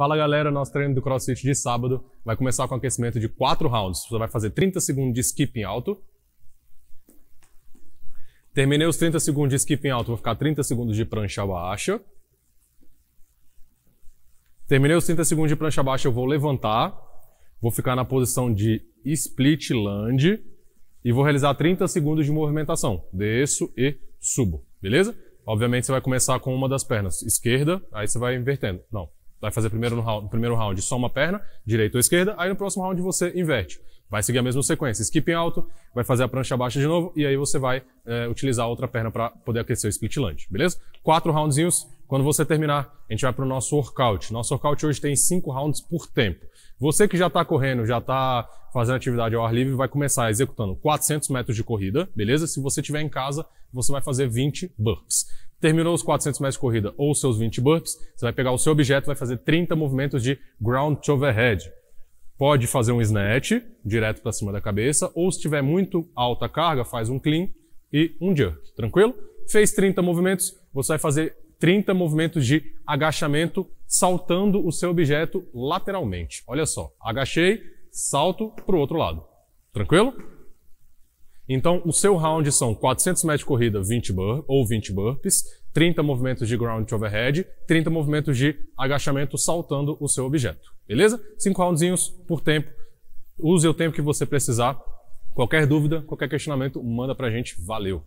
Fala galera, nosso treino do CrossFit de sábado vai começar com aquecimento de 4 rounds. Você vai fazer 30 segundos de skip em alto. Terminei os 30 segundos de skip em alto, vou ficar 30 segundos de prancha baixa. Terminei os 30 segundos de prancha baixa, eu vou levantar. Vou ficar na posição de split land e vou realizar 30 segundos de movimentação. Desço e subo, beleza? Obviamente você vai começar com uma das pernas esquerda, aí você vai invertendo. Não, Vai fazer primeiro no, round, no primeiro round só uma perna, direita ou esquerda, aí no próximo round você inverte. Vai seguir a mesma sequência, skip em alto, vai fazer a prancha baixa de novo e aí você vai é, utilizar a outra perna para poder aquecer o split lunge, beleza? Quatro roundzinhos quando você terminar, a gente vai para o nosso workout. Nosso workout hoje tem cinco rounds por tempo. Você que já está correndo, já está fazendo atividade ao ar livre, vai começar executando 400 metros de corrida, beleza? Se você estiver em casa, você vai fazer 20 burps. Terminou os 400 metros de corrida ou seus 20 burps, você vai pegar o seu objeto, vai fazer 30 movimentos de ground to overhead. Pode fazer um snatch, direto para cima da cabeça, ou se tiver muito alta carga, faz um clean e um jerk, tranquilo? Fez 30 movimentos, você vai fazer 30 movimentos de agachamento, saltando o seu objeto lateralmente. Olha só, agachei, salto para o outro lado. Tranquilo? Então, o seu round são 400 metros de corrida, 20 burpees, ou 20 burpees, 30 movimentos de ground to overhead, 30 movimentos de agachamento saltando o seu objeto. Beleza? 5 roundzinhos por tempo. Use o tempo que você precisar. Qualquer dúvida, qualquer questionamento, manda pra gente. Valeu!